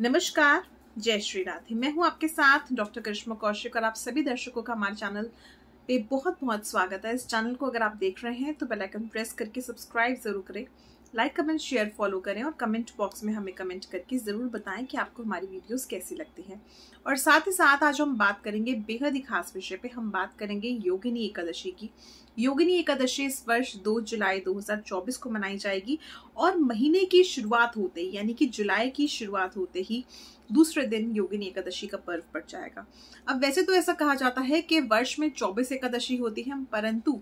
नमस्कार जय श्री राधे मैं हूं आपके साथ डॉक्टर करिश्मा कौशिक और आप सभी दर्शकों का हमारे चैनल पे बहुत बहुत स्वागत है इस चैनल को अगर आप देख रहे हैं तो बेल आइकन प्रेस करके सब्सक्राइब जरूर करें लाइक कमेंट शेयर फॉलो करें और कमेंट बॉक्स में हमें कमेंट करके ज़रूर बताएं कि आपको हमारी वीडियोस कैसी लगती हैं और साथ ही साथ आज हम बात करेंगे बेहद ही खास विषय पे हम बात करेंगे योगिनी एकादशी की योगिनी एकादशी इस वर्ष 2 जुलाई 2024 को मनाई जाएगी और महीने की शुरुआत होते ही यानी कि जुलाई की शुरुआत होते ही दूसरे दिन योगिनी एकादशी का पर्व पड़ जाएगा अब वैसे तो ऐसा कहा जाता है कि वर्ष में चौबीस एकादशी होती है परंतु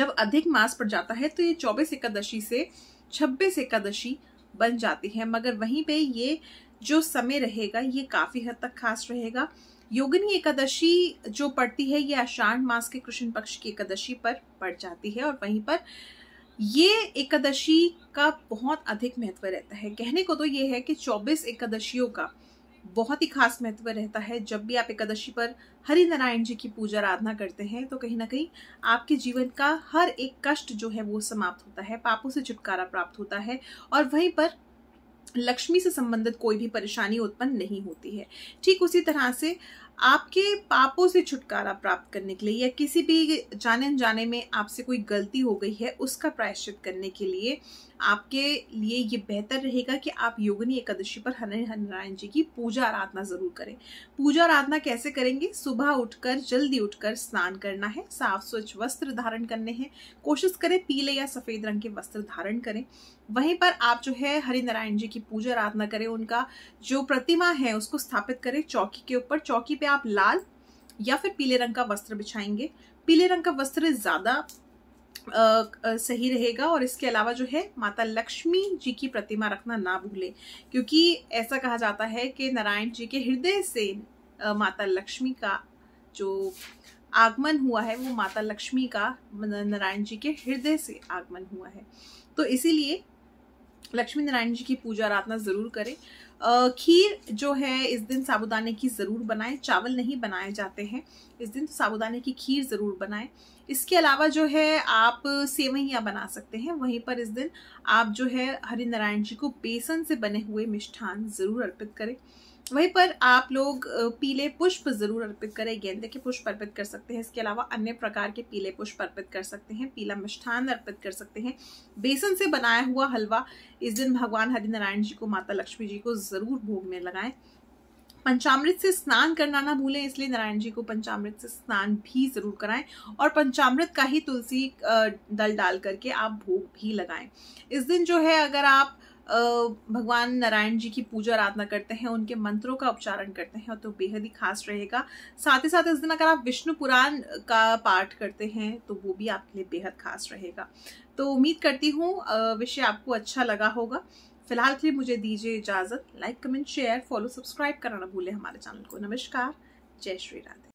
जब अधिक मास पड़ जाता है तो ये चौबीस एकादशी से छब्बीस एकादशी बन जाती है मगर वहीं पे ये जो समय रहेगा ये काफी हद तक खास रहेगा योगिनी एकादशी जो पड़ती है ये आषाढ़ मास के कृष्ण पक्ष की एकादशी पर पड़ जाती है और वहीं पर ये एकादशी का बहुत अधिक महत्व रहता है कहने को तो ये है कि 24 एकादशियों का बहुत ही खास महत्व रहता है जब भी आप एकादशी पर हरि नारायण जी की पूजा आराधना करते हैं तो कहीं ना कहीं आपके जीवन का हर एक कष्ट जो है वो समाप्त होता है पापों से छुटकारा प्राप्त होता है और वहीं पर लक्ष्मी से संबंधित कोई भी परेशानी उत्पन्न नहीं होती है ठीक उसी तरह से आपके पापों से छुटकारा प्राप्त करने के लिए या किसी भी जाने जाने में आपसे कोई गलती हो गई है उसका प्रायश्चित करने के लिए आपके लिए ये बेहतर रहेगा कि आप योगिनी एकादशी पर हरे नारायण जी की पूजा आराधना ज़रूर करें पूजा आराधना कैसे करेंगे सुबह उठकर जल्दी उठकर स्नान करना है साफ स्वच्छ वस्त्र धारण करने हैं कोशिश करें पीले या सफ़ेद रंग के वस्त्र धारण करें वहीं पर आप जो है हरिनारायण जी की पूजा आराधना करें उनका जो प्रतिमा है उसको स्थापित करें चौकी के ऊपर चौकी पे पे आप लाल या फिर पीले रंग का वस्त्र बिछाएंगे पीले रंग का वस्त्र ज़्यादा सही रहेगा और इसके अलावा जो है माता लक्ष्मी जी की प्रतिमा रखना ना भूले क्योंकि ऐसा कहा जाता है कि नारायण जी के हृदय से आ, माता लक्ष्मी का जो आगमन हुआ है वो माता लक्ष्मी का नारायण जी के हृदय से आगमन हुआ है तो इसीलिए लक्ष्मी नारायण जी की पूजा आराधना ज़रूर करें खीर जो है इस दिन साबुदाने की ज़रूर बनाएं चावल नहीं बनाए जाते हैं इस दिन तो साबुदाने की खीर ज़रूर बनाएं इसके अलावा जो है आप सेवैयाँ बना सकते हैं वहीं पर इस दिन आप जो है हरिनारायण जी को बेसन से बने हुए मिष्ठान ज़रूर अर्पित करें वहीं पर आप लोग पीले पुष्प जरूर अर्पित करें गेंदे के पुष्प अर्पित कर सकते हैं इसके अलावा अन्य प्रकार के पीले पुष्प अर्पित कर सकते हैं पीला मिष्ठान अर्पित कर सकते हैं बेसन से बनाया हुआ हलवा इस दिन भगवान हरिनारायण जी को माता लक्ष्मी जी को जरूर भोग में लगाएं पंचामृत से स्नान करना ना भूलें इसलिए नारायण जी को पंचामृत से स्नान भी जरूर कराएं और पंचामृत का ही तुलसी दल डाल करके आप भोग भी लगाएं इस दिन जो है अगर आप भगवान नारायण जी की पूजा आराधना करते हैं उनके मंत्रों का उच्चारण करते हैं तो बेहद ही खास रहेगा साथ ही साथ इस दिन अगर आप विष्णु पुराण का पाठ करते हैं तो वो भी आपके लिए बेहद खास रहेगा तो उम्मीद करती हूँ विषय आपको अच्छा लगा होगा फिलहाल के लिए मुझे दीजिए इजाज़त like comment share follow subscribe करना ना भूलें हमारे चैनल को नमस्कार जय श्री राधे